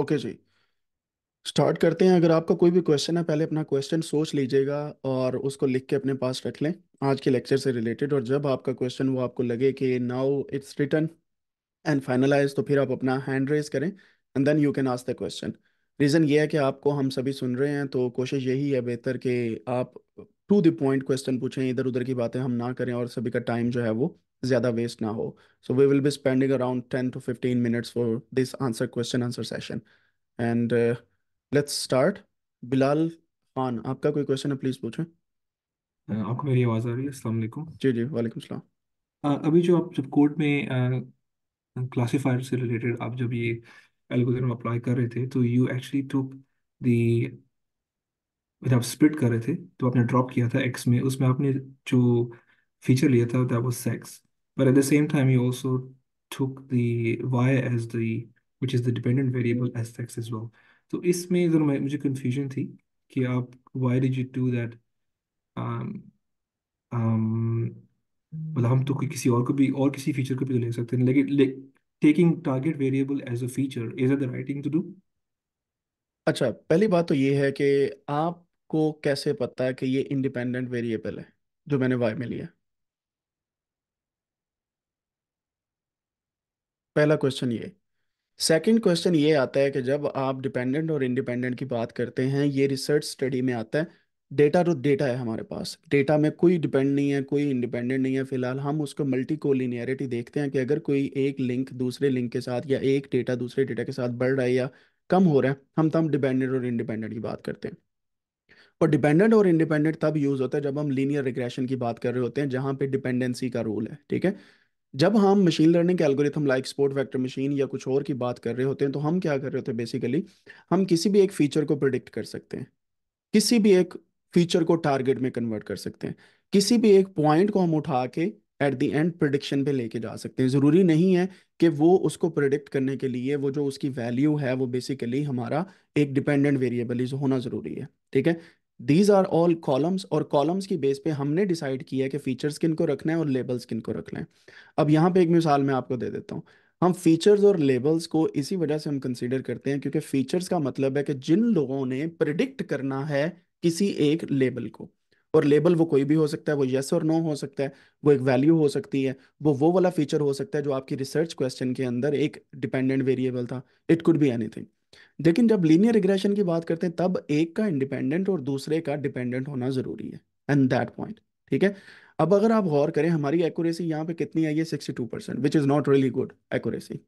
Okay जी start करते हैं अगर आपका कोई भी क्वेश्चन है पहले अपना क्वेश्चन सोच लीजिएगा और उसको लिख के अपने पास रख लें आज के लेक्चर से रिलेटेड और जब आपका क्वेश्चन वो आपको लगे कि now it's return and finalise तो फिर आप अपना हैंड रेज करें and then you can ask the question reason ये है कि आपको हम सभी सुन रहे हैं तो कोशिश यही है बेहतर कि आप टू द पॉइंट क्वेश्चन पूछें इधर उधर की बातें हम ना करें और सभी का टाइम जो है वो ज़्यादा वेस्ट ना हो so we will be spending around ten to fifteen minutes for this answer question answer session and let's start Bilal Khan आपका कोई क्वेश्चन है प्लीज़ पूछें आपको मेरी आवाज़ आ रही है अस्सलाम वालेकुम जी जी वालेकुम सलाम अभी जो आप जब कोर्ट में क्लासिफायर से रिलेटेड आप जब ये एल्गोरिथम अप्लाई कर रहे थे तो यू एक्चुअली टुक दी जब आप स्प्लिट कर रहे थे तो आपने ड्रॉप किया था एक्स में उसमें आपने जो फीचर लिया था that was sex But at the same time, he also took the y as the, which is the dependent variable hmm. as text as well. तो इसमें ज़रा मुझे कन्फ्यूजन थी कि आप why did you do that मतलब हम तो किसी और को भी और किसी फीचर को भी तो ले सकते हैं लेकिन taking target variable as a feature is it the right thing to do अच्छा पहली बात तो ये है कि आपको कैसे पता है कि ये इंडिपेंडेंट वेरिएबल है जो मैंने वाई में लिया पहला क्वेश्चन ये सेकंड क्वेश्चन ये आता है कि जब आप डिपेंडेंट और इंडिपेंडेंट की बात करते हैं ये रिसर्च स्टडी में आता है डेटा टू डेटा है हमारे पास डेटा में कोई डिपेंड नहीं है कोई इंडिपेंडेंट नहीं है फिलहाल हम उसको मल्टी कोलिनियरिटी देखते हैं कि अगर कोई एक लिंक दूसरे लिंक के साथ या एक डेटा दूसरे डेटा के साथ बढ़ रहा है या कम हो रहा है हम तब डिपेंडेंट और इंडिपेंडेंट की बात करते हैं और डिपेंडेंट और इंडिपेंडेंट तब यूज़ होता है जब हम लीनियर रिग्रेशन की बात कर रहे होते हैं जहाँ पे डिपेंडेंसी का रूल है ठीक है जब हम मशीन लर्निंग के algorithm like support vector machine या कुछ और की बात कर रहे होते हैं तो हम क्या कर रहे होते हैं बेसिकली हम किसी भी एक फीचर को प्रिडिक्ट कर सकते हैं किसी भी एक फीचर को टारगेट में कन्वर्ट कर सकते हैं किसी भी एक पॉइंट को हम उठा के एट दी एंड प्रडिक्शन पे लेके जा सकते हैं ज़रूरी नहीं है कि वो उसको प्रडिक्ट करने के लिए वो जो उसकी वैल्यू है वो बेसिकली हमारा एक डिपेंडेंट वेरिएबल होना ज़रूरी है ठीक है दीज आर ऑल कॉलम्स और कॉलम्स की बेस पे हमने डिसाइड किया कि फीचर्स किन को रखना है और लेबल्स किन को रखना है अब यहाँ पे एक मिसाल मैं आपको दे देता हूँ हम फीचर्स और लेबल्स को इसी वजह से हम कंसिडर करते हैं क्योंकि फीचर्स का मतलब है कि जिन लोगों ने प्रिडिक्ट करना है किसी एक लेबल को और लेबल वो कोई भी हो सकता है वो येस और नो हो सकता है वो एक वैल्यू हो सकती है वो वो वाला फीचर हो सकता है जो आपकी रिसर्च क्वेश्चन के अंदर एक डिपेंडेंट वेरिएबल था इट कुड बी एनीथिंग लेकिन जब लीनियर रिग्रेशन की बात करते हैं तब एक का इंडिपेंडेंट और दूसरे का डिपेंडेंट होना जरूरी है एंड दैट पॉइंट ठीक है अब अगर आप गौर करें हमारी एक्यूरेसी यहाँ पे कितनी आई है sixty two percent which is not really good accuracy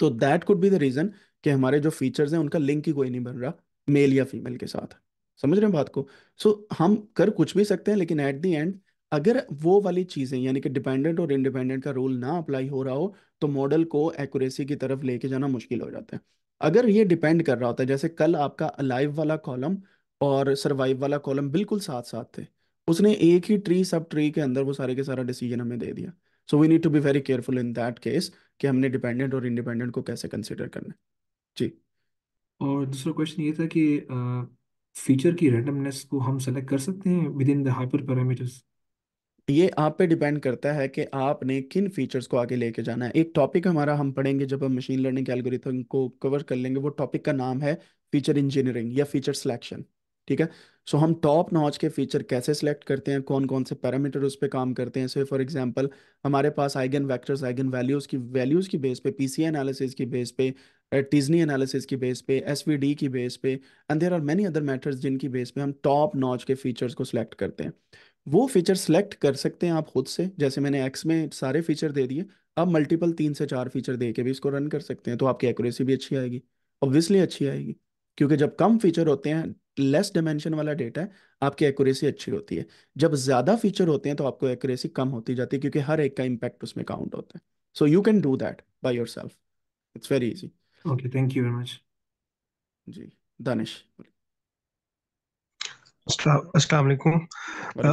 तो that could be the reason कि हमारे जो फीचर्स हैं उनका लिंक ही कोई नहीं बन रहा मेल या फीमेल के साथ समझ रहे हैं बात को सो so, हम कर कुछ भी सकते हैं लेकिन एट दी एंड अगर वो वाली चीज़ें यानी कि डिपेंडेंट और इंडिपेंडेंट का रोल ना अप्लाई हो रहा हो तो मॉडल को एक्यूरेसी की तरफ लेके जाना मुश्किल हो जाता है अगर ये डिपेंड कर रहा होता है जैसे कल आपका अलाइव वाला कॉलम और सर्वाइव वाला कॉलम बिल्कुल साथ साथ थे उसने एक ही ट्री सब ट्री के अंदर वो सारे के सारा डिसीजन हमें दे दिया so we need to be very careful in that case कि हमने डिपेंडेंट और इंडिपेंडेंट को कैसे कंसिडर करना है जी और दूसरा क्वेश्चन ये था कि फीचर की रैंडमनेस को हम सेलेक्ट कर सकते हैं within the hyper parameters ये आप पे डिपेंड करता है कि आपने किन फीचर्स को आगे लेके जाना है एक टॉपिक हमारा हम पढ़ेंगे जब हम मशीन लर्निंग के एल्गोरिथम को कवर कर लेंगे वो टॉपिक का नाम है फीचर इंजीनियरिंग या फीचर सिलेक्शन ठीक है सो so, हम टॉप नॉच के फीचर कैसे सिलेक्ट करते हैं कौन कौन से पैरामीटर उस पर काम करते हैं सो फॉर एग्जांपल हमारे पास आइगन वेक्टर्स आइगन वैल्यूज़ की वैल्यूज़ की बेस पे पीसी एनालिसिस की बेस पे टिजनी एनालिसिस की बेस पे एसवीडी की बेस पे and there are many other matters जिनकी बेस पे हम टॉप नॉच के फीचर्स को सिलेक्ट करते हैं वो फीचर सेलेक्ट कर सकते हैं आप खुद से जैसे मैंने एक्स में सारे फीचर दे दिए आप मल्टीपल तीन से चार फीचर दे के भी इसको रन कर सकते हैं तो आपकी एक्यूरेसी भी अच्छी आएगी ऑब्वियसली अच्छी आएगी क्योंकि जब कम फीचर होते हैं लेस डायमेंशन वाला डेटा है आपकी एक्यूरेसी अच्छी होती है जब ज़्यादा फीचर होते हैं तो आपको एक्यूरेसी कम होती जाती है क्योंकि हर एक का इम्पैक्ट उसमें काउंट होता है so you can do that by yourself it's very easy okay thank you very much जी दानिश असलम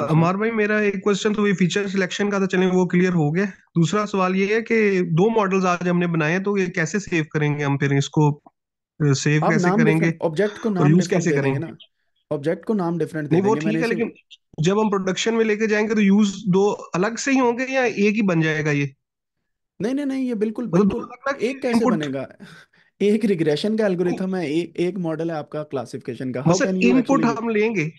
अमार भाई मेरा एक क्वेश्चन तो ये फीचर सिलेक्शन का था चलें वो क्लियर हो गया दूसरा सवाल ये है कि दो मॉडल्स आज हमने बनाए तो ये कैसे सेव करेंगे हम फिर इसको सेव कैसे करेंगे ऑब्जेक्ट को नाम यूज कैसे करेंगे ना ऑब्जेक्ट को नाम डिफरेंट नहीं वो ठीक है लेकिन जब हम प्रोडक्शन में लेके जाएंगे तो यूज दो अलग से ही होंगे या एक ही बन जाएगा ये नहीं नहीं नहीं ये बिल्कुल मतलब बिल्कुल एक कैसे बनेगा एक रिग्रेशन का एल्गोरिथम तो है एक एक मॉडल है आपका क्लासिफिकेशन का इनपुट मतलब हम लेंगे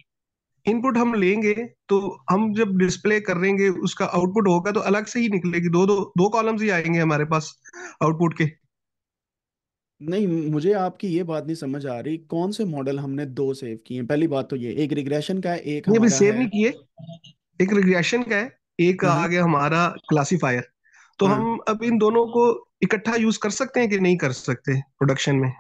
इनपुट हम लेंगे तो हम जब डिस्प्ले करेंगे उसका आउटपुट होगा तो अलग से ही निकलेगी दो दो दो कॉलम्स ही आएंगे हमारे पास आउटपुट के नहीं मुझे आपकी ये बात नहीं समझ आ रही कौन से मॉडल हमने दो सेव किए पहली बात तो ये एक रिग्रेशन का है एक ये भी सेव नहीं किए एक रिग्रेशन का है एक हम्म। आ गया हमारा क्लासिफायर तो हम्म। हम अब इन दोनों को इकट्ठा यूज कर सकते हैं कि नहीं कर सकते प्रोडक्शन में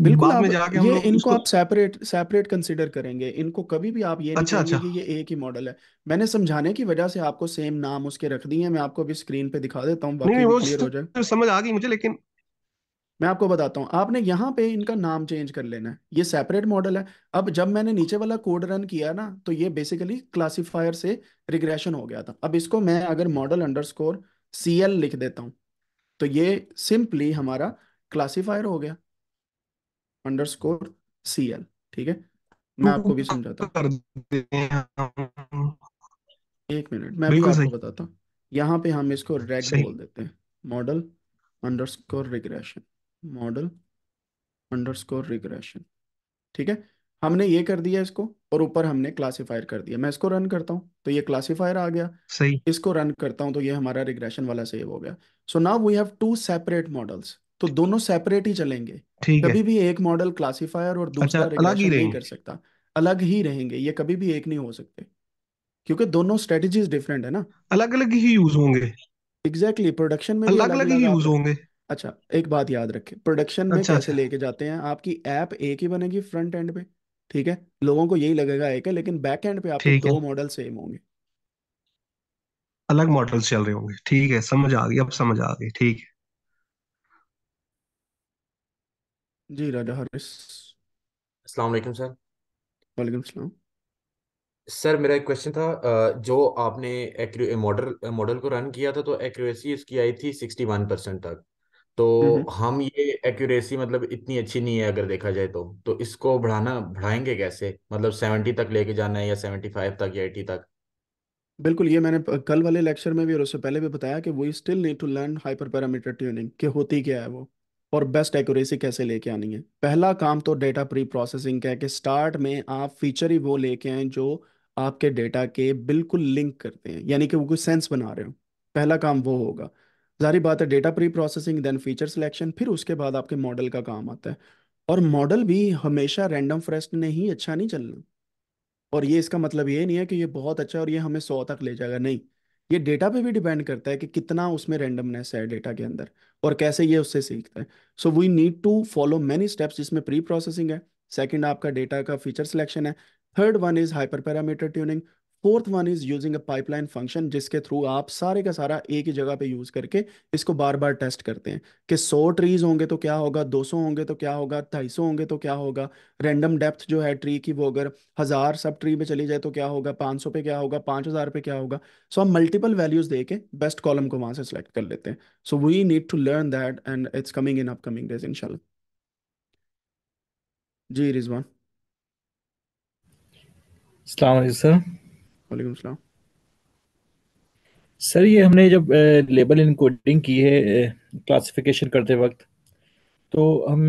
बिल्कुल बाद में जाके हम ये लोग इनको उसको सेपरेट सेपरेट कंसिडर करेंगे इनको कभी भी आप ये नहीं अच्छा कहेंगे अच्छा कि ये एक ही मॉडल है मैंने समझाने की वजह से आपको सेम नाम उसके रख दिए हैं मैं आपको अभी स्क्रीन पे दिखा देता हूँ नहीं नहीं बाकी भी वो क्लियर हो जाए तो समझ आ गई मुझे लेकिन मैं आपको बताता हूँ आपने यहाँ पे इनका नाम चेंज कर लेना है ये सेपरेट मॉडल है अब जब मैंने नीचे वाला कोड रन किया ना तो ये बेसिकली क्लासिफायर से रिग्रेशन हो गया था अब इसको मैं अगर मॉडल अंडरस्कोर एल लिख देता हूँ तो ये सिंपली हमारा क्लासिफायर हो गया अंडरस्कोर सी एल ठीक है मैं आपको भी समझाता एक मिनट मैं आपको आपको बताता हूँ यहाँ पे हम इसको रेग बोल देते हैं model underscore regression model underscore regression ठीक है हमने ये कर दिया इसको और ऊपर हमने क्लासिफायर कर दिया मैं इसको रन करता हूँ तो ये क्लासिफायर आ गया सही इसको रन करता हूँ तो ये हमारा रिग्रेशन वाला सेव हो गया so now we have two separate models तो दोनों सेपरेट ही चलेंगे ठीक है कभी भी एक मॉडल क्लासिफायर और अच्छा दूसरा अलग ही रिग्रेशन नहीं रहेंगे कर सकता अलग ही रहेंगे ये कभी भी एक नहीं हो सकते क्योंकि दोनों स्ट्रेटजीज डिफरेंट है ना अलग अलग ही यूज होंगे एग्जैक्टली प्रोडक्शन में भी अलग अलग ही यूज होंगे अच्छा एक बात याद रखें प्रोडक्शन में अच्छा कैसे अच्छा लेके जाते हैं आपकी ऐप एक ही बनेगी फ्रंट एंड पे ठीक है लोगों को यही लगेगा एक है लेकिन बैक एंड पे आपके ठीक है दो मॉडल सेम होंगे अलग मॉडल्स चल रहे होंगे ठीक है समझ आ गई अब समझ आ गई ठीक है जी राजा हारिस अस्सलाम वालेकुम सर वालेकुम सलाम सर मेरा एक क्वेश्चन था जो आपने मॉडल मॉडल को रन किया था तो एक्यूरेसी इसकी आई थी सिक्सटी वन परसेंट तक तो हम्म, हम्म। हम ये एक्यूरेसी मतलब इतनी अच्छी नहीं है अगर देखा जाए तो तो इसको बढ़ाना बढ़ाएंगे कैसे मतलब सेवेंटी तक लेके जाना है या सेवेंटी फाइव तक या एटी तक बिल्कुल ये मैंने कल वाले लेक्चर में भी और उससे पहले भी बताया कि we still need to learn hyper parameter tuning के होती क्या है वो और बेस्ट एक्यूरेसी कैसे लेके आनी है पहला काम तो डेटा प्री प्रोसेसिंग का है कि स्टार्ट में आप फीचर ही वो लेके आए जो आपके डेटा के बिल्कुल लिंक करते हैं यानी कि वो कोई सेंस बना रहे हो पहला काम वो होगा जारी बात है data preprocessing then feature selection फिर उसके बाद आपके मॉडल का काम आता है और मॉडल भी हमेशा रैंडम फ्रेस्ट ने ही अच्छा नहीं चलना और ये इसका मतलब ये नहीं है कि ये बहुत अच्छा और ये हमें सौ तक ले जाएगा नहीं ये डेटा पे भी डिपेंड करता है कि कितना उसमें रेंडमनेस है डेटा के अंदर और कैसे ये उससे सीखता है so we need to follow many steps जिसमें प्री प्रोसेसिंग है सेकंड आपका डेटा का फीचर सिलेक्शन है third one is hyper parameter tuning fourth one is using a pipeline function जिसके थ्रू आप सारे का सारा एक ही जगह पे यूज करके इसको बार बार टेस्ट करते हैं कि सौ ट्रीज होंगे तो क्या होगा दो सौ होंगे तो क्या होगा ढाई सौ होंगे तो क्या होगा रैंडम डेप्थ जो है ट्री की वो अगर हजार सब ट्री पे चली जाए तो क्या होगा पाँच सौ पे क्या होगा पाँच हजार पे क्या होगा सो हम मल्टीपल वैल्यूज दे के बेस्ट कॉलम को वहां से सिलेक्ट कर लेते हैं so we need to learn that and it's coming in upcoming days इनशाला जी रिजवान सर वालेकुम सलाम सर ये हमने जब लेबल इनकोडिंग की है क्लासिफिकेशन करते वक्त तो हम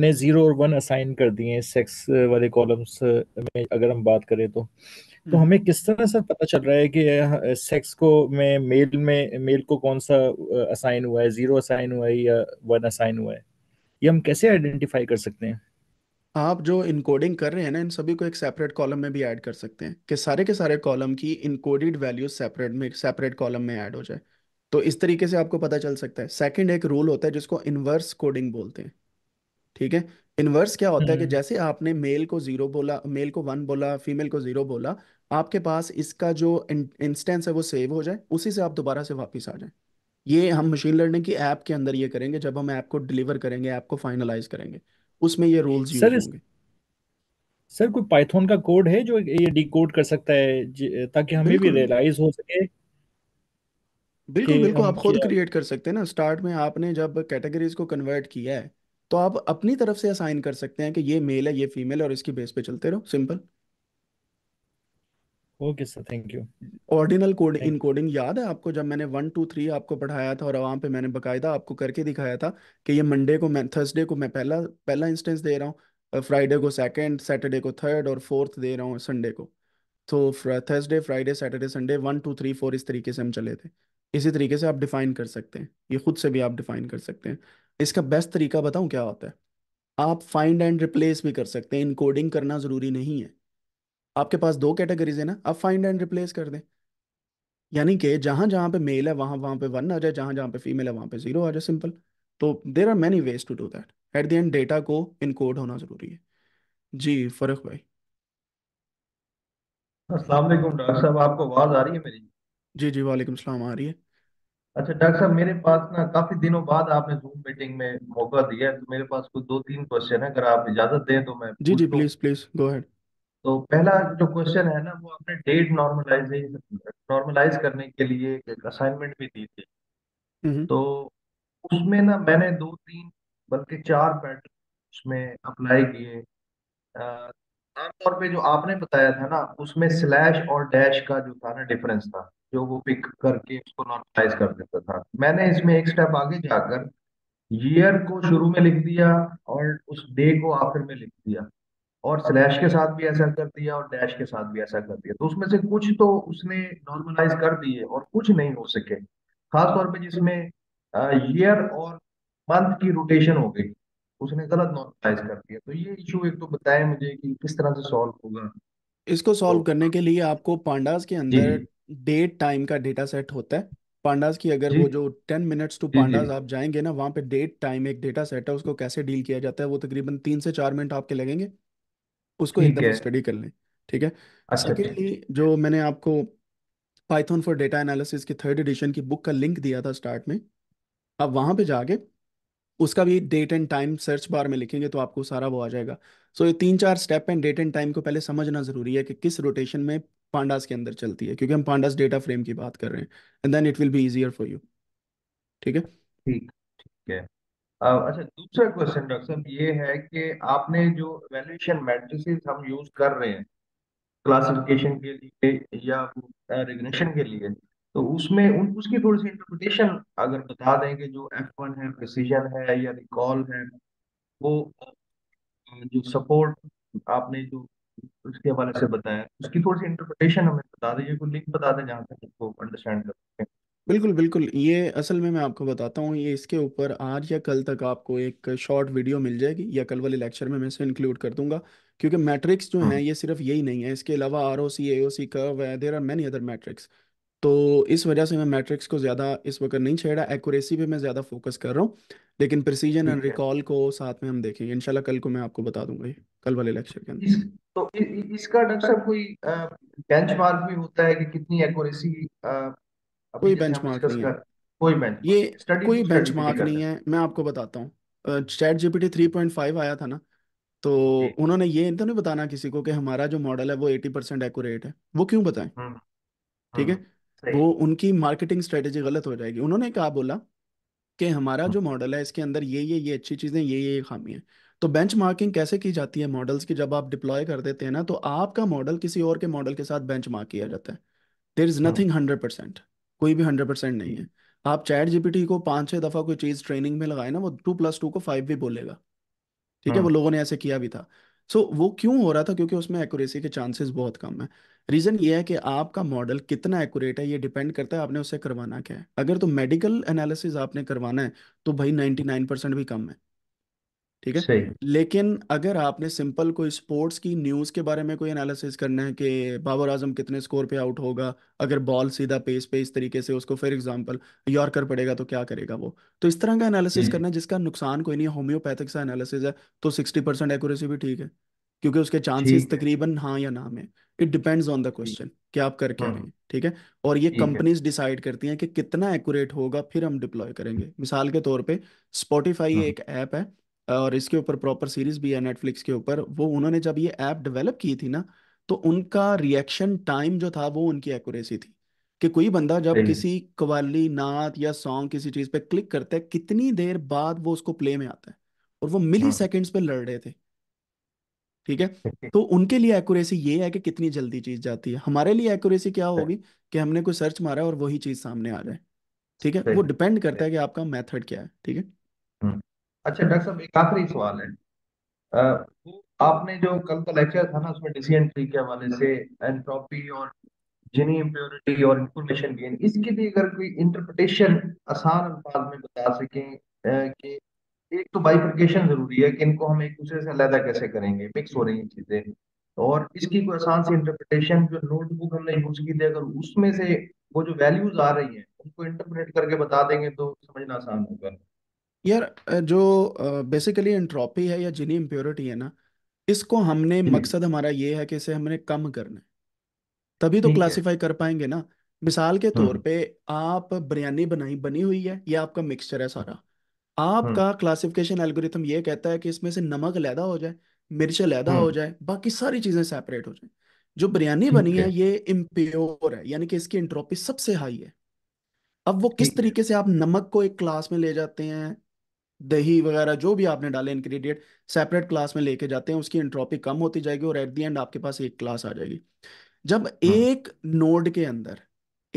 ने ज़ीरो और वन असाइन कर दिए हैं सेक्स वाले कॉलम्स में अगर हम बात करें तो तो हम्म। हमें किस तरह सर पता चल रहा है कि सेक्स को में मेल में मेल को कौन सा असाइन हुआ है ज़ीरो असाइन हुआ है या वन असाइन हुआ है ये हम कैसे आइडेंटिफाई कर सकते हैं आप जो इनकोडिंग कर रहे हैं ना इन सभी को एक सेपरेट कॉलम में भी ऐड कर सकते हैं कि सारे के सारे कॉलम की इनकोडेड वैल्यूज सेपरेट में सेपरेट कॉलम में ऐड हो जाए तो इस तरीके से आपको पता चल सकता है सेकंड एक रूल होता है जिसको इनवर्स कोडिंग बोलते हैं ठीक है इनवर्स क्या होता है कि हम्म। जैसे आपने मेल को जीरो बोला मेल को वन बोला फीमेल को जीरो बोला आपके पास इसका जो इंस्टेंस है वो सेव हो जाए उसी से आप दोबारा से वापिस आ जाए ये हम मशीन लर्निंग की ऐप के अंदर ये करेंगे जब हम ऐप को डिलीवर करेंगे ऐप को फाइनलाइज करेंगे उसमें ये रोल्स यूज होंगे सर कोई पाइथन का कोड है जो ये डिकोड कर सकता है ताकि हमें भी बिल्कुल रियलाइज हो सके कि बिल्कुल बिल्कुल हम आप खुद क्या क्रिएट कर सकते हैं ना स्टार्ट में आपने जब कैटेगरीज को कन्वर्ट किया है तो आप अपनी तरफ से असाइन कर सकते हैं कि ये मेल है ये फीमेल है और इसकी बेस पे चलते रहो simple okay sir thank you ordinal code encoding याद है आपको जब मैंने वन टू थ्री आपको पढ़ाया था और वहाँ पे मैंने बकायदा आपको करके दिखाया था कि ये मंडे को मैं थर्सडे को मैं पहला पहला इंस्टेंस दे रहा हूँ फ्राइडे को सेकंड सैटरडे को थर्ड और फोर्थ दे रहा हूँ संडे को तो Thursday Friday Saturday Sunday one two three four इस तरीके से हम चले थे इसी तरीके से आप डिफाइन कर सकते हैं ये खुद से भी आप डिफाइन कर सकते हैं इसका बेस्ट तरीका बताऊँ क्या होता है आप फाइंड एंड रिप्लेस भी कर सकते हैं इनकोडिंग करना ज़रूरी नहीं है आपके पास दो कैटेगरीज है ना आप फाइंड एंड रिप्लेस कर दें यानी कि जहां जहां पे मेल है वहां वहां पे वन आ जाए जहां जहां पे फीमेल है वहां पे जीरो आ जाए सिंपल तो there are many ways to do that at the end data को इनकोड होना जरूरी है जी फरख भाई अस्सलाम डॉक्टर साहब आपको आवाज़ आ रही है मेरी जी जी वालेकुम सलाम आ रही है अच्छा डॉक्टर साहब मेरे पास ना काफ़ी दिनों बाद आपने जूम मीटिंग में मौका दिया है तो मेरे पास कुछ दो तीन क्वेश्चन है अगर आप इजाज़त दें तो मैं जी जी पूछ लूं। प्लीज प्लीज गो अहेड तो पहला जो क्वेश्चन है ना वो आपने डेट नॉर्मलाइजेशन नॉर्मलाइज करने के लिए एक असाइनमेंट भी दी थी हम्म। तो उसमें ना मैंने दो तीन बल्कि चार पैटर्न उसमें अप्लाई किए आमतौर पे जो आपने बताया था ना उसमें स्लैश और डैश का जो था ना डिफरेंस था जो वो पिक करके उसको नॉर्मलाइज कर देता था मैंने इसमें एक स्टेप आगे जाकर ईयर को शुरू में लिख दिया और उस डे को आखिर में लिख दिया और स्लैश के साथ भी ऐसा कर दिया और डैश के साथ भी ऐसा कर दिया तो उसमें से कुछ तो उसने नॉर्मलाइज कर दिए और कुछ नहीं हो सके खासतौर पर जिसमें ईयर और मंथ की रोटेशन हो गई उसने गलत नॉर्मलाइज कर दिया तो ये इशू एक तो बताए मुझे कि किस तरह से सॉल्व होगा इसको सॉल्व तो करने के लिए आपको पांडास के अंदर डेट टाइम का डेटा सेट होता है पांडास की अगर वो जो टेन मिनट्स टू पांडास आप जाएंगे ना वहाँ पे डेट टाइम एक डेटा सेट है उसको कैसे डील किया जाता है वो तकरीबन तीन से चार मिनट आपके लगेंगे उसको एक ठीक है दफ़ा स्टडी कर लें ठीक है अच्छा ठीक सेकेंडली जो मैंने आपको पाइथन फॉर डेटा एनालिसिस की थर्ड एडिशन की बुक का लिंक दिया था स्टार्ट में अब वहां पे जाके उसका भी date and time search bar में लिखेंगे तो आपको सारा वो आ जाएगा सो so, ये तीन चार स्टेप हैं डेट एंड टाइम को पहले समझना जरूरी है कि किस रोटेशन में पांडास के अंदर चलती है क्योंकि हम पांडास डेटा फ्रेम की बात कर रहे हैं and then it will be easier for you ठीक है ठीक ठीक है अच्छा दूसरा क्वेश्चन डॉक्टर साहब ये है कि आपने जो वैल्यूएशन मैट्रिसेस हम यूज कर रहे हैं क्लासिफिकेशन के लिए या रिग्नेशन के लिए तो उसमें उन उसकी थोड़ी सी इंटरप्रिटेशन अगर बता दें कि जो एफ वन है प्रिसीजन है या रिकॉल है वो जो सपोर्ट आपने जो उसके हवाले से बताया उसकी थोड़ी सी इंटरप्रिटेशन हमें बता दीजिए कोई लिंक बता दें जहाँ तक उसको अंडरस्टैंड कर सकते हैं बिल्कुल, बिल्कुल। ये असल में मैं आपको बताता हूँ ये इसके ऊपर आज या कल तक आपको एक शॉर्ट वीडियो मिल जाएगी या कल वाले लेक्चर में मैं इसे इंक्लूड कर दूंगा क्योंकि मैट्रिक्स जो हैं हाँ। ये सिर्फ़ यही नहीं है, इसके अलावा आर ओ सी ए ओ सी कर्व है, there are many other metrics. तो इस वजह से मैं मैट्रिक्स को ज़्यादा इस वक़्त नहीं छेड़ा, एक्यूरेसी पे मैं ज़्यादा फ़ोकस कर रहा हूँ। लेकिन प्रिसीजन एंड ठीक है। रिकॉल को साथ में हम देखेंगे। इंशाल्लाह कल को मैं आपको बता दूंगा ये, कल वाले लेक्चर के अंदर। इस तो इ इसका डॉक्टर साहब कोई बेंचमार्क भी होता है कि कितनी एक्यूरेसी कोई बेंचमार्क नहीं है कोई बेंच ये स्टडी कोई बेंचमार्क नहीं है मैं आपको बताता हूँ ChatGPT three point five आया था ना तो उन्होंने ये तो नहीं बताना किसी को कि हमारा जो मॉडल है वो एटी परसेंट एक्यूरेट है वो क्यों बताएं हम्म, ठीक है हम्म, वो उनकी मार्केटिंग स्ट्रेटेजी गलत हो जाएगी उन्होंने कहा बोला कि हमारा हम्म। जो मॉडल है इसके अंदर ये ये ये अच्छी चीज़ें ये ये खामी है तो बेंच मार्किंग कैसे की जाती है मॉडल्स की जब आप डिप्लॉय कर देते हैं ना तो आपका मॉडल किसी और के मॉडल के साथ बेंच मार्क किया जाता है there is nothing hundred percent कोई भी हंड्रेड परसेंट नहीं है आप चैट जीपीटी को पांच छह दफा कोई चीज ट्रेनिंग में लगाए ना वो टू प्लस टू को फाइव भी बोलेगा ठीक है वो हाँ। लोगों ने ऐसे किया भी था सो so, वो क्यों हो रहा था क्योंकि उसमें एक्यूरेसी के चांसेस बहुत कम है रीजन ये है कि आपका मॉडल कितना एक्यूरेट है ये डिपेंड करता है आपने उससे करवाना क्या है अगर तो मेडिकल एनालिसिस आपने करवाना है तो भाई नाइनटी नाइन परसेंट भी कम है ठीक है सही लेकिन अगर आपने सिंपल कोई स्पोर्ट्स की न्यूज़ के बारे में कोई एनालिसिस करना है कि बाबर आजम कितने स्कोर पे आउट होगा अगर बॉल सीधा पेस पे इस तरीके से उसको फिर एग्जांपल यॉर्कर पड़ेगा तो क्या करेगा वो तो इस तरह का एनालिसिस हम्म। करना है जिसका नुकसान कोई नहीं है होम्योपैथिक सा एनालिसिस है तो सिक्सटी परसेंट एक्यूरेसी भी ठीक है क्योंकि उसके चांसेस तकरीबन हाँ या ना में it depends on the question कि आप करके क्या रहे हाँ। हैं ठीक है और ये कंपनीज डिसाइड करती हैं कि कितना एक्यूरेट होगा फिर हम डिप्लॉय करेंगे मिसाल के तौर पे स्पॉटिफाई हाँ। एक ऐप है और इसके ऊपर प्रॉपर सीरीज भी है नेटफ्लिक्स के ऊपर वो उन्होंने जब ये ऐप डेवलप की थी ना तो उनका रिएक्शन टाइम जो था वो उनकी एक्यूरेसी थी कि कोई बंदा जब किसी कवाली नात या सॉन्ग किसी चीज पे क्लिक करता है कितनी देर बाद वो उसको प्ले में आता है और वो मिली सेकेंड्स हाँ। पे लड़ रहे थे ठीक है तो उनके लिए एक्यूरेसी ये है कि कितनी जल्दी चीज जाती है हमारे लिए एक्यूरेसी क्या होगी कि हमने कोई सर्च मारा और वही चीज सामने आ जाए ठीक है वो डिपेंड करता है कि आपका मेथड क्या है ठीक है हम्म। अच्छा डॉक्टर साहब एक आखिरी सवाल है आ, आपने जो कल का लेक्चर था ना उसमें डिसीजन ट्री के हवाले से एंट्रोपी और जिनी इम्प्योरिटी और इंफॉर्मेशन गेन इसके लिए अगर कोई इंटरप्रिटेशन आसान अल्फाज में बता सकें कि एक तो बाइफिकेशन जरूरी है कि इनको हम एक दूसरे से अलहदा कैसे करेंगे मिक्स हो रही हैं चीजें और इसकी कोई आसान सी इंटरप्रिटेशन जो नोटबुक हमने यूज की थी अगर उसमें से वो जो वैल्यूज आ रही हैं उनको इंटरप्रेट करके बता देंगे तो समझना आसान होगा यार जो बेसिकली एंट्रोपी है या जिनी इम्प्योरिटी है ना इसको हमने हम्म। मकसद हमारा ये है कि इसे हमने कम करना है तभी तो ठीक है क्लासिफाई कर पाएंगे ना मिसाल के तौर हाँ पे आप बिरयानी बनाई बनी हुई है या आपका मिक्सचर है सारा आपका हाँ क्लासिफिकेशन एल्गोरिथम ये कहता है कि इसमें से नमक अलहदा हो जाए मिर्च अलहदा हो हम्म। जाए बाकी सारी चीजें सेपरेट हो जाए जो बिरयानी बनी ठीक है है ये इम्प्योर है यानी कि इसकी एंट्रोपी सबसे हाई है अब वो किस ठीक है तरीके से आप नमक को एक क्लास में ले जाते हैं दही वगैरह जो भी आपने डाले इंग्रेडिएंट सेपरेट क्लास में लेके जाते हैं उसकी एंट्रोपी कम होती जाएगी और एट दी एंड आपके पास एक क्लास आ जाएगी जब हाँ। एक नोड के अंदर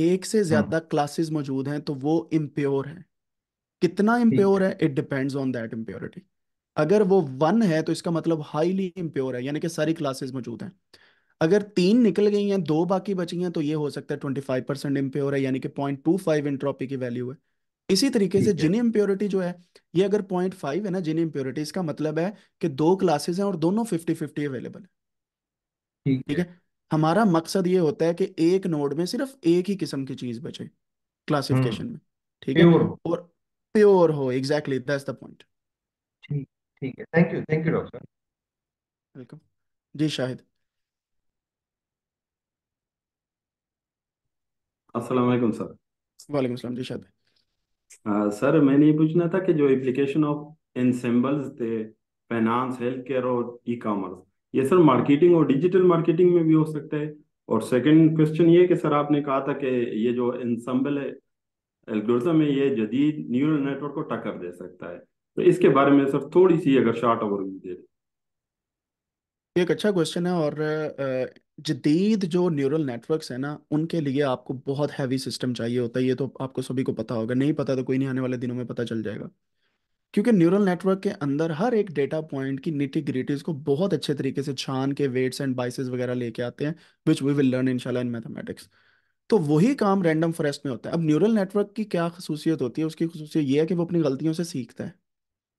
एक से हाँ। ज्यादा क्लासेस मौजूद हैं तो वो इम्प्योर है कितना इम्प्योर है it depends on that impurity अगर वो वन है तो इसका मतलब हाईली इम्प्योर है यानी कि सारी क्लासेस मौजूद हैं अगर तीन निकल गई हैं दो बाकी बची हैं तो ये हो सकता है ट्वेंटी फाइव परसेंट इम्प्योर है यानी कि पॉइंट टू फाइव इंट्रॉपी की वैल्यू है इसी तरीके से जिन इम्प्योरिटी जो है ये अगर पॉइंट फाइव है ना जिन इम्प्योरिटी इसका मतलब है कि दो क्लासेस हैं और दोनों फिफ्टी फिफ्टी अवेलेबल है ठीक है हमारा मकसद ये होता है कि एक नोड में सिर्फ एक ही किस्म की चीज बचे क्लासिफिकेशन हम्म। में ठीक है और प्योर हो एग्जैक्टली दैट्स द पॉइंट ठीक ठीक है thank you thank you doctor welcome जी शाहिद अस्सलाम वालेकुम सर वालेकुम सलाम जी शाहिद हाँ, सर मैंने ये पूछना था कि जो एप्लीकेशन ऑफ सिंबल्स थे फाइनेंस हेल्थ केयर और ई कॉमर्स ये सर मार्केटिंग और डिजिटल मार्केटिंग में भी हो सकता है और सेकंड क्वेश्चन ये कि सर आपने कहा था कि ये जो एनसेम्बल है एल्गोरिथम है ये जदीद न्यूरल नेटवर्क को टक्कर दे सकता है तो इसके बारे में सर थोड़ी सी अगर शॉर्ट ओवरव्यू दे दें एक अच्छा क्वेश्चन है और जदीद जो न्यूरल नेटवर्क्स है ना उनके लिए आपको बहुत हैवी सिस्टम चाहिए होता है ये तो आपको सभी को पता होगा नहीं पता तो कोई नहीं आने वाले दिनों में पता चल जाएगा क्योंकि न्यूरल नेटवर्क के अंदर हर एक डेटा पॉइंट की निटी ग्रिटीज को बहुत अच्छे तरीके से छान के वेट्स एंड बाइसेस वगैरह लेके आते हैं विच वी विल लर्न इनशाला इन मैथमेटिक्स तो वही काम रैंडम फॉरेस्ट में होता है अब न्यूरल नेटवर्क की क्या खसूसियत होती है उसकी खसूसियत यह है कि वो अपनी गलतियों से सीखता है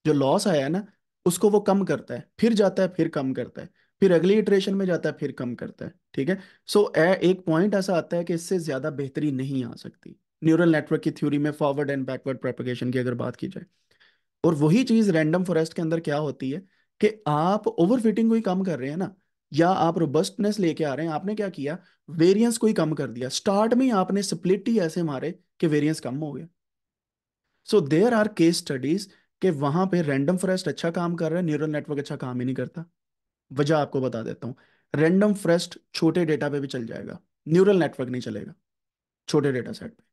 जो लॉस आया है ना उसको वो कम करता है फिर जाता है फिर कम करता है फिर अगली इटरेशन में जाता है फिर कम करता है ठीक है सो so, एक पॉइंट ऐसा आता है कि इससे ज्यादा बेहतरी नहीं आ सकती न्यूरल नेटवर्क की थ्योरी में फॉरवर्ड एंड बैकवर्ड प्रोपगेशन की अगर बात की जाए और वही चीज रैंडम फॉरेस्ट के अंदर क्या होती है कि आप ओवर को ही कम कर रहे हैं ना या आप रोबस्टनेस लेके आ रहे हैं आपने क्या किया वेरियंस को ही कम कर दिया स्टार्ट में ही आपने स्प्लिट ही ऐसे मारे कि वेरियंस कम हो गया so there are case studies के वहां पे रैंडम फॉरेस्ट अच्छा काम कर रहा है न्यूरल नेटवर्क अच्छा काम ही नहीं करता वजह आपको बता देता हूँ रेंडम फ्रेस्ट छोटे डेटा पे भी चल जाएगा न्यूरल नेटवर्क नहीं चलेगा छोटे डेटा सेट पे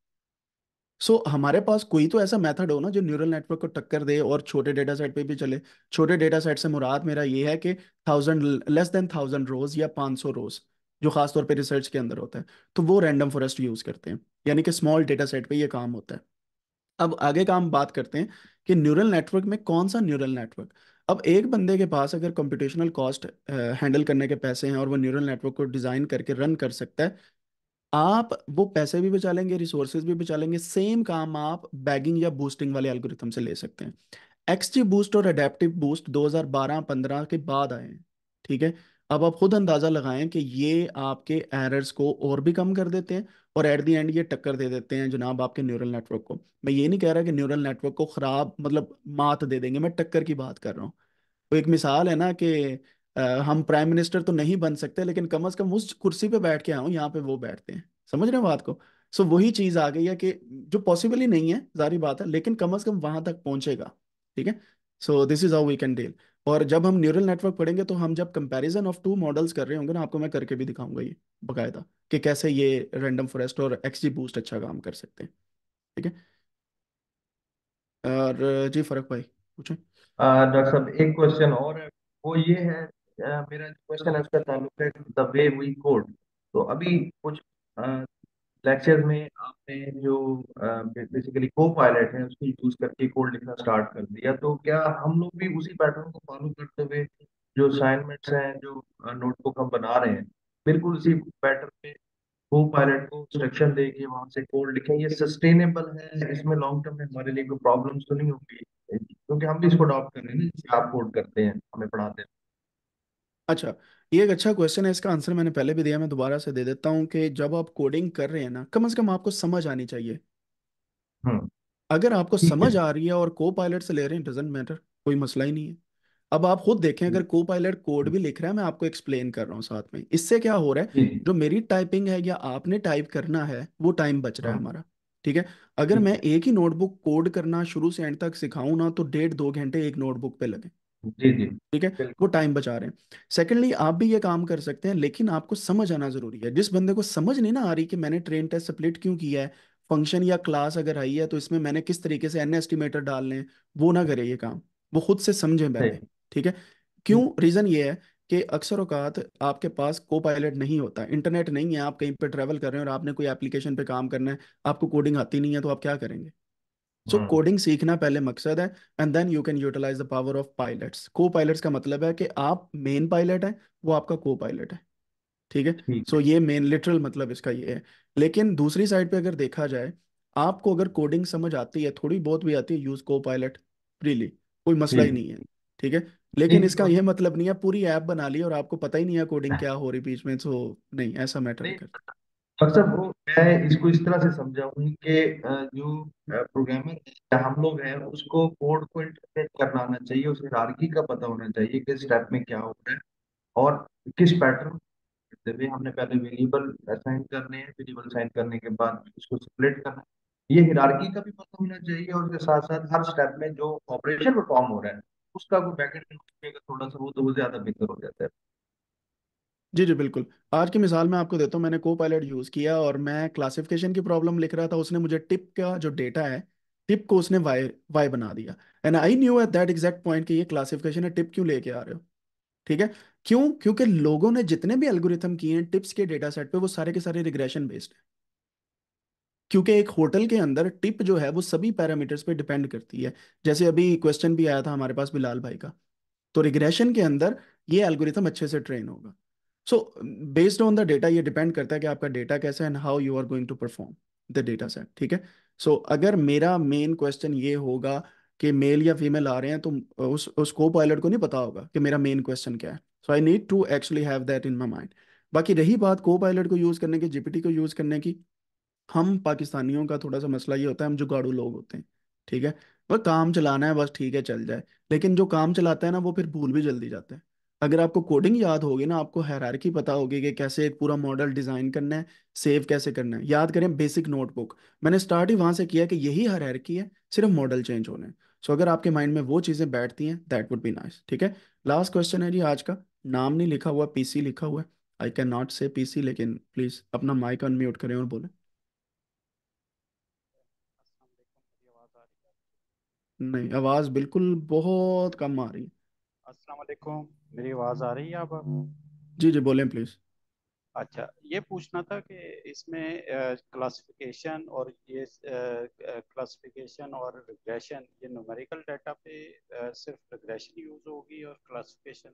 सो so, हमारे पास कोई तो ऐसा मेथड हो ना जो न्यूरल नेटवर्क को टक्कर दे और छोटे डेटा सेट पे भी चले छोटे डेटा सेट से मुराद मेरा ये है कि thousand less than thousand rows या पाँच सौ रोज जो खासतौर पे रिसर्च के अंदर होता है तो वो रेंडम फॉरेस्ट यूज़ करते हैं यानी कि स्मॉल डेटा सेट पर यह काम होता है अब आगे काम बात करते हैं कि न्यूरल नेटवर्क में कौन सा न्यूरल नेटवर्क अब एक बंदे के पास अगर कंप्यूटेशनल कॉस्ट हैंडल करने के पैसे हैं और वो न्यूरल नेटवर्क को डिज़ाइन करके रन कर सकता है आप वो पैसे भी बचा लेंगे रिसोर्सेज भी बचा लेंगे सेम काम आप बैगिंग या बूस्टिंग वाले एल्गोरिथम से ले सकते हैं एक्सजी बूस्ट और अडेप्टिव बूस्ट 2012-15 के बाद आए ठीक है अब आप खुद अंदाज़ा लगाएं कि ये आपके एरर्स को और भी कम कर देते हैं और एट दी एंड ये टक्कर दे देते हैं जनाब आपके न्यूरल नेटवर्क को मैं ये नहीं कह रहा कि न्यूरल नेटवर्क को ख़राब मतलब मात दे देंगे मैं टक्कर की बात कर रहा हूँ तो एक मिसाल है ना कि हम प्राइम मिनिस्टर तो नहीं बन सकते लेकिन कम अज़ कम उस कुर्सी पे बैठ के आऊँ यहाँ पे वो बैठते हैं समझ रहे हो बात को सो वही चीज़ आ गई है कि जो पॉसिबल ही नहीं है जारी बात है लेकिन कम अज़ कम वहां तक पहुंचेगा ठीक है so this is how we can deal और जब हम न्यूरल नेटवर्क पढ़ेंगे तो हम जब कंपैरिजन ऑफ टू मॉडल्स कर रहे होंगे ना आपको मैं करके भी दिखाऊंगा ये बकायदा कि कैसे ये रैंडम फॉरेस्ट और एक्सजी बूस्ट अच्छा काम कर सकते हैं ठीक है और जी फरक भाई पूछें डॉक्टर साहब एक क्वेश्चन और है वो ये है अ, मेरा क्वेश्चन है उसका ताल्लुक है द वे वी कोड तो अभी कुछ लेक्चर में आपने जो बेसिकली को पायलट है उसको यूज करके कोड लिखना स्टार्ट कर दिया तो क्या हम लोग भी उसी पैटर्न को फॉलो करते हुए जो असाइनमेंट्स हैं जो नोटबुक हम बना रहे हैं बिल्कुल उसी पैटर्न पे को पायलट को इंस्ट्रक्शन देगी वहां से कोड लिखे ये सस्टेनेबल है इसमें लॉन्ग टर्म में हमारे लिए कोई प्रॉब्लम तो नहीं होगी क्योंकि हम भी इसको अडॉप्ट कर रहे हैं ना आप कोड करते हैं हमें पढ़ाते हैं अच्छा ये एक अच्छा क्वेश्चन है इसका आंसर मैंने पहले भी दिया मैं दोबारा से दे देता हूँ कि जब आप कोडिंग कर रहे हैं ना कम से कम आपको समझ आनी चाहिए हम्म। अगर आपको समझ आ रही है और को पायलट से ले रहे हैं डजेंट मैटर कोई मसला ही नहीं है अब आप खुद देखें अगर को पायलट कोड भी लिख रहा है मैं आपको एक्सप्लेन कर रहा हूँ साथ में इससे क्या हो रहा है जो मेरी टाइपिंग है या आपने टाइप करना है वो टाइम बच रहा है हाँ। हमारा ठीक है अगर मैं एक ही नोटबुक कोड करना शुरू से एंड तक सिखाऊं ना तो डेढ़ दो घंटे एक नोटबुक पे लगे ठीक है वो टाइम बचा रहे हैं सेकेंडली आप भी ये काम कर सकते हैं लेकिन आपको समझ आना जरूरी है जिस बंदे को समझ नहीं ना आ रही कि मैंने ट्रेन टेस्ट सप्लिट क्यों किया है फंक्शन या क्लास अगर आई है तो इसमें मैंने किस तरीके से एन एस्टिमेटर डालने वो ना करे ये काम वो खुद से समझे पहले ठीक है क्यों रीजन ये है कि अक्सर औकात आपके पास को पायलट नहीं होता इंटरनेट नहीं है आप कहीं पे ट्रेवल कर रहे हैं और आपने कोई एप्लीकेशन पे काम करना है आपको कोडिंग आती नहीं है तो आप क्या करेंगे सो so, कोडिंग हाँ। सीखना पहले मकसद है and then you can utilize the power of pilots को पायलट्स का मतलब है कि आप मेन पायलट हैं वो आपका को पायलट है ठीक है सो so, ये मेन लिटरल मतलब इसका ये है लेकिन दूसरी साइड पे अगर देखा जाए आपको अगर कोडिंग समझ आती है थोड़ी बहुत भी आती है यूज को पायलट फ्रीली कोई मसला ही नहीं है ठीक है लेकिन इसका यह मतलब नहीं है पूरी ऐप बना ली और आपको पता ही नहीं है कोडिंग क्या हो रही बीच में तो नहीं ऐसा मैटर नहीं करता अक्सर वो मैं इसको इस तरह से समझा कि जो प्रोग्रामर या हम लोग हैं उसको कोड को इंटरप्रेट करना आना चाहिए उसे हारकी का पता होना चाहिए कि स्टेप में क्या हो रहा है और किस पैटर्न करते हुए हमने पहले वेरिएबल असाइन करने हैं वेरिएबल असाइन करने के बाद उसको स्प्लिट करना है ये हिरार्की का भी पता होना चाहिए और उसके साथ साथ हर स्टेप में जो ऑपरेशन परफॉर्म हो रहा है उसका वो बैकएंड अगर थोड़ा सा वो तो ज्यादा बेहतर हो जाता है जी जी बिल्कुल आज की मिसाल मैं आपको देता हूँ मैंने को पायलट यूज़ किया और मैं क्लासिफिकेशन की प्रॉब्लम लिख रहा था उसने मुझे टिप का जो डेटा है टिप को उसने वाई वाई बना दिया and I knew at that exact point कि ये क्लासिफिकेशन है टिप क्यों लेके आ रहे हो ठीक है क्यों क्योंकि लोगों ने जितने भी एल्गोरिथम किए हैं टिप्स के डेटा सेट पे वो सारे के सारे रिग्रेशन बेस्ड है क्योंकि एक होटल के अंदर टिप जो है वो सभी पैरामीटर्स पे डिपेंड करती है जैसे अभी क्वेश्चन भी आया था हमारे पास बिलाल भाई का तो रिग्रेशन के अंदर ये एल्गोरिथम अच्छे से ट्रेन होगा so based on the data ये डिपेंड करता है कि आपका डेटा कैसा है and how you are going to perform the data set ठीक है सो so, अगर मेरा मेन क्वेश्चन ये होगा कि मेल या फीमेल आ रहे हैं तो उस उस को पायलट को नहीं पता होगा कि मेरा मेन क्वेश्चन क्या है so I need to actually have that in my mind बाकी रही बात को पायलट को यूज़ करने की जीपीटी को यूज़ करने की हम पाकिस्तानियों का थोड़ा सा मसला ये होता है हम जुगाड़ू लोग होते हैं ठीक है वह काम चलाना है बस ठीक है चल जाए लेकिन जो काम चलाता है ना वो फिर भूल भी जल्दी जाता है अगर आपको कोडिंग याद होगी ना आपको हैरारकी पता होगी कि कैसे एक पूरा मॉडल डिज़ाइन करना है सेव कैसे करना है याद करें बेसिक नोटबुक मैंने स्टार्ट ही वहां से किया कि यही हैरारकी है सिर्फ मॉडल चेंज होने हैं सो अगर आपके माइंड में वो चीज़ें बैठती हैं दैट वुड बी नाइस ठीक है लास्ट क्वेश्चन है जी आज का नाम नहीं लिखा हुआ पीसी लिखा हुआ है I can not say PC लेकिन प्लीज़ अपना माइक अनम्यूट करें और बोलें नहीं आवाज बिल्कुल बहुत कम आ रही है अस्सलाम वालेकुम मेरी आवाज़ आ रही है आप जी जी बोलें प्लीज अच्छा ये पूछना था कि इसमें क्लासिफिकेशन और ये क्लासिफिकेशन और रिग्रेशन ये न्यूमेरिकल डाटा पे अ, सिर्फ रिग्रेशन यूज होगी और क्लासिफिकेशन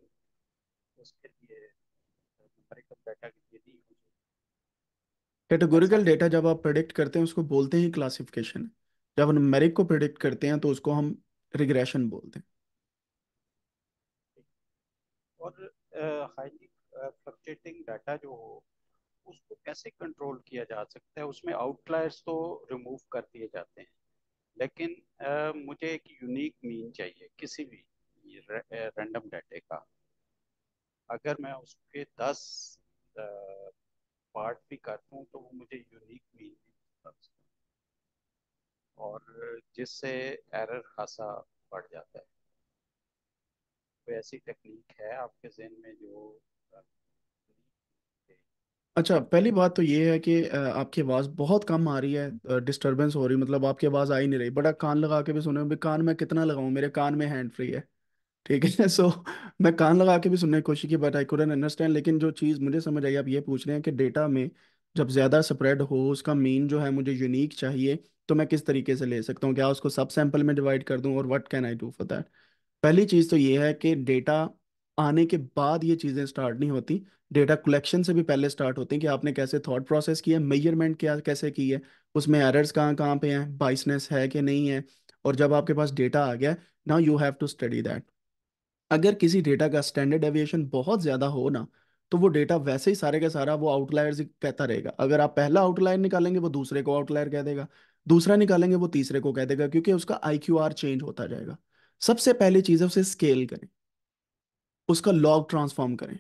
उसके लिए न्यूमेरिकल डाटा के लिए नहीं यूज होगी ऐसा कैटेगोरिकल डेटा जब आप प्रेडिक्ट करते हैं उसको बोलते हैं क्लासिफिकेशन जब हम मेरिक को प्रिडिक्ट करते हैं तो उसको हम रिग्रेशन बोलते हैं और हाईली फ्लक्चुएटिंग डाटा जो हो उसको कैसे कंट्रोल किया जा सकता है उसमें आउटलायर्स तो रिमूव कर दिए जाते हैं लेकिन uh, मुझे एक यूनिक मीन चाहिए किसी भी रैंडम डाटे का अगर मैं उसके दस पार्ट भी कर दूँ तो वो मुझे यूनिक मीन और जिससे एरर खासा बढ़ जाता है कोई ऐसी टेक्निक है आपके जहन में जो अच्छा पहली बात तो ये है कि आपकी आवाज़ बहुत कम आ रही है डिस्टरबेंस हो रही मतलब आपकी आवाज़ आ ही नहीं रही बड़ा कान लगा के भी सुने भी कान में कितना लगाऊँ मेरे कान में हैंड फ्री है ठीक है सो so, मैं कान लगा के भी सुनने की कोशिश की बट आई कुडन अंडरस्टैंड लेकिन जो चीज़ मुझे समझ आई आप ये पूछ रहे हैं कि डेटा में जब ज़्यादा स्प्रेड हो उसका मेन जो है मुझे यूनिक चाहिए तो मैं किस तरीके से ले सकता हूँ क्या उसको सब सैम्पल में डिवाइड कर दूँ और what can I do for that पहली चीज़ तो ये है कि डेटा आने के बाद ये चीज़ें स्टार्ट नहीं होती डेटा कलेक्शन से भी पहले स्टार्ट होती है कि आपने कैसे थॉट प्रोसेस किया मेजरमेंट क्या कैसे की है उसमें एरर्स कहाँ कहाँ पे हैं बाइसनेस है कि नहीं है और जब आपके पास डेटा आ गया now you have to study that अगर किसी डेटा का स्टैंडर्ड एविएशन बहुत ज़्यादा हो ना तो वो डेटा वैसे ही सारे का सारा वो आउटलायर कहता रहेगा अगर आप पहला आउटलायर निकालेंगे वो दूसरे को आउटलायर कह देगा दूसरा निकालेंगे वो तीसरे को कह देगा क्योंकि उसका आई चेंज होता जाएगा सबसे पहली चीज है उसे स्केल करें उसका लॉग ट्रांसफॉर्म करें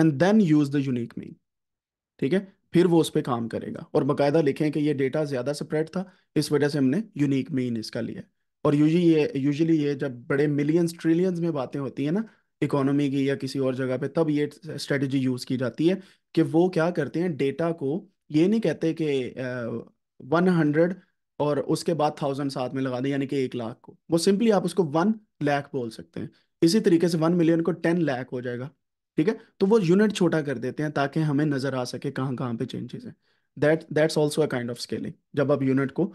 and then use the unique mean ठीक है फिर वो उस पर काम करेगा और बकायदा लिखें कि ये डेटा ज़्यादा स्प्रेड था इस वजह से हमने यूनिक मीन इसका लिया और यूजली ये यूजली ये जब बड़े मिलियंस ट्रिलियंस में बातें होती है ना इकोनॉमी की या किसी और जगह पे तब ये स्ट्रेटजी यूज़ की जाती है कि वो क्या करते हैं डेटा को ये नहीं कहते कि वन हंड्रेड और उसके बाद थाउजेंड साथ में लगा दें यानी कि एक लाख को वो सिंपली आप उसको वन लैख बोल सकते हैं इसी तरीके से वन मिलियन को टेन लैख हो जाएगा ठीक है तो वो यूनिट छोटा कर देते हैं ताकि हमें नजर आ सके कहाँ कहाँ पे चेंजेस हैं that that's also a kind of scaling जब आप यूनिट को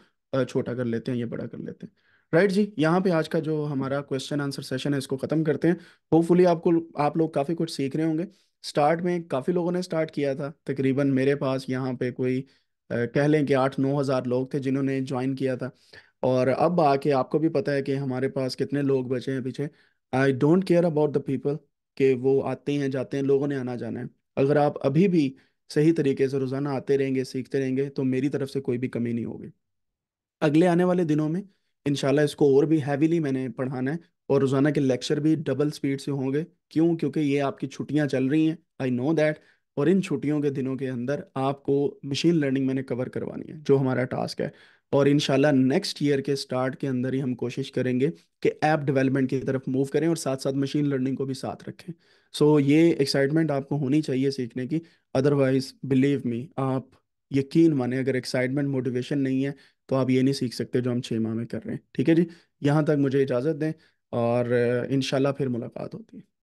छोटा कर लेते हैं या बड़ा कर लेते हैं राइट जी यहाँ पे आज का जो हमारा क्वेश्चन आंसर सेशन है इसको ख़त्म करते हैं होपफुली आपको आप लोग काफ़ी कुछ सीख रहे होंगे स्टार्ट में काफ़ी लोगों ने स्टार्ट किया था तकरीबन मेरे पास यहाँ पे कोई कह लें कि आठ नौ हज़ार लोग थे जिन्होंने ज्वाइन किया था और अब आके आपको भी पता है कि हमारे पास कितने लोग बचे हैं पीछे I don't care about the people कि वो आते हैं जाते हैं लोगों ने आना जाना है अगर आप अभी भी सही तरीके से रोज़ाना आते रहेंगे सीखते रहेंगे तो मेरी तरफ से कोई भी कमी नहीं होगी अगले आने वाले दिनों में इनशाला इसको और भी हैवीली मैंने पढ़ाना है और रोज़ाना के लेक्चर भी डबल स्पीड से होंगे क्यों क्योंकि ये आपकी छुट्टियां चल रही हैं आई नो दैट और इन छुट्टियों के दिनों के अंदर आपको मशीन लर्निंग मैंने कवर करवानी है जो हमारा टास्क है और इनशाला नेक्स्ट ईयर के स्टार्ट के अंदर ही हम कोशिश करेंगे कि ऐप डेवलपमेंट की तरफ मूव करें और साथ साथ मशीन लर्निंग को भी साथ रखें सो so, ये एक्साइटमेंट आपको होनी चाहिए सीखने की अदरवाइज बिलीव मी आप यकीन माने अगर एक्साइटमेंट मोटिवेशन नहीं है तो आप ये नहीं सीख सकते जो हम छः माह में कर रहे हैं ठीक है जी यहाँ तक मुझे इजाज़त दें और इन फिर मुलाकात होती है